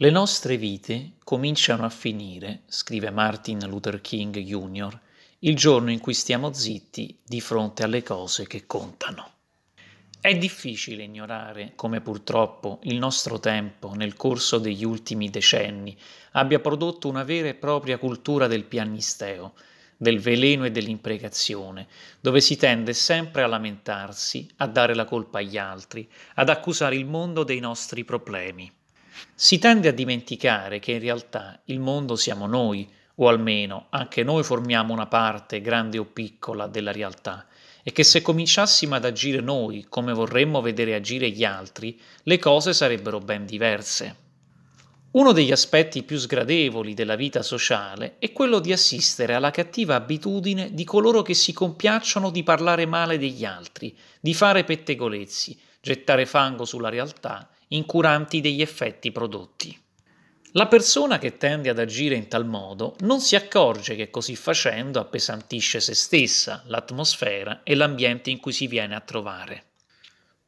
Le nostre vite cominciano a finire, scrive Martin Luther King Jr., il giorno in cui stiamo zitti di fronte alle cose che contano. È difficile ignorare come purtroppo il nostro tempo nel corso degli ultimi decenni abbia prodotto una vera e propria cultura del piannisteo, del veleno e dell'imprecazione, dove si tende sempre a lamentarsi, a dare la colpa agli altri, ad accusare il mondo dei nostri problemi. Si tende a dimenticare che in realtà il mondo siamo noi, o almeno anche noi formiamo una parte, grande o piccola, della realtà, e che se cominciassimo ad agire noi come vorremmo vedere agire gli altri, le cose sarebbero ben diverse. Uno degli aspetti più sgradevoli della vita sociale è quello di assistere alla cattiva abitudine di coloro che si compiacciono di parlare male degli altri, di fare pettegolezzi, gettare fango sulla realtà, incuranti degli effetti prodotti. La persona che tende ad agire in tal modo non si accorge che così facendo appesantisce se stessa, l'atmosfera e l'ambiente in cui si viene a trovare.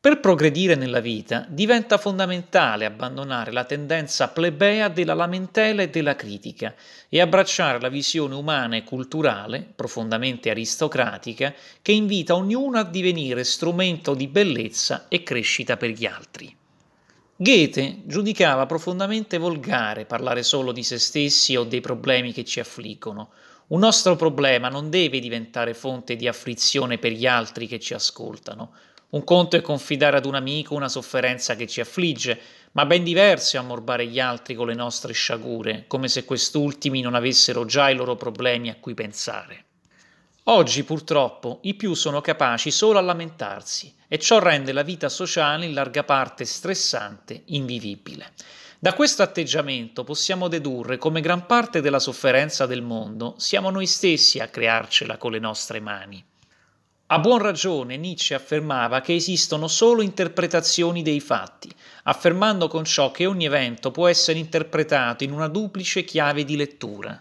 Per progredire nella vita diventa fondamentale abbandonare la tendenza plebea della lamentela e della critica e abbracciare la visione umana e culturale, profondamente aristocratica, che invita ognuno a divenire strumento di bellezza e crescita per gli altri. Goethe giudicava profondamente volgare parlare solo di se stessi o dei problemi che ci affliggono. Un nostro problema non deve diventare fonte di afflizione per gli altri che ci ascoltano. Un conto è confidare ad un amico una sofferenza che ci affligge, ma ben diverso è ammorbare gli altri con le nostre sciagure, come se quest'ultimi non avessero già i loro problemi a cui pensare. Oggi purtroppo i più sono capaci solo a lamentarsi e ciò rende la vita sociale in larga parte stressante, invivibile. Da questo atteggiamento possiamo dedurre come gran parte della sofferenza del mondo siamo noi stessi a crearcela con le nostre mani. A buon ragione Nietzsche affermava che esistono solo interpretazioni dei fatti, affermando con ciò che ogni evento può essere interpretato in una duplice chiave di lettura.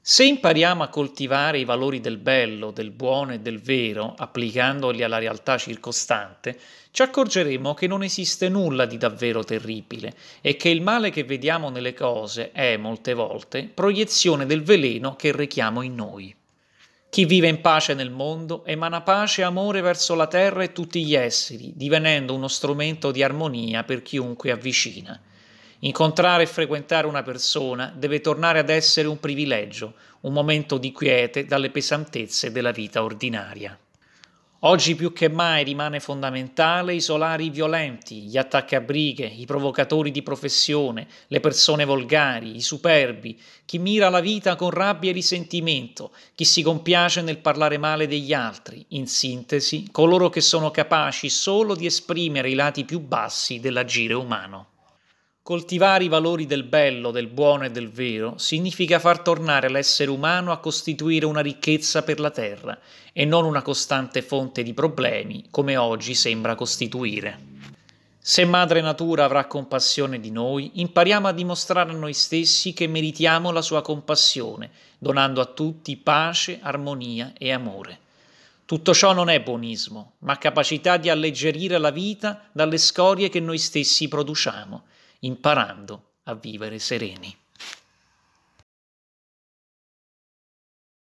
Se impariamo a coltivare i valori del bello, del buono e del vero, applicandoli alla realtà circostante, ci accorgeremo che non esiste nulla di davvero terribile e che il male che vediamo nelle cose è, molte volte, proiezione del veleno che rechiamo in noi. Chi vive in pace nel mondo emana pace e amore verso la terra e tutti gli esseri, divenendo uno strumento di armonia per chiunque avvicina. Incontrare e frequentare una persona deve tornare ad essere un privilegio, un momento di quiete dalle pesantezze della vita ordinaria. Oggi più che mai rimane fondamentale isolare i violenti, gli attacchi a brighe, i provocatori di professione, le persone volgari, i superbi, chi mira la vita con rabbia e risentimento, chi si compiace nel parlare male degli altri, in sintesi coloro che sono capaci solo di esprimere i lati più bassi dell'agire umano. Coltivare i valori del bello, del buono e del vero significa far tornare l'essere umano a costituire una ricchezza per la terra e non una costante fonte di problemi come oggi sembra costituire. Se Madre Natura avrà compassione di noi, impariamo a dimostrare a noi stessi che meritiamo la sua compassione, donando a tutti pace, armonia e amore. Tutto ciò non è buonismo, ma capacità di alleggerire la vita dalle scorie che noi stessi produciamo imparando a vivere sereni.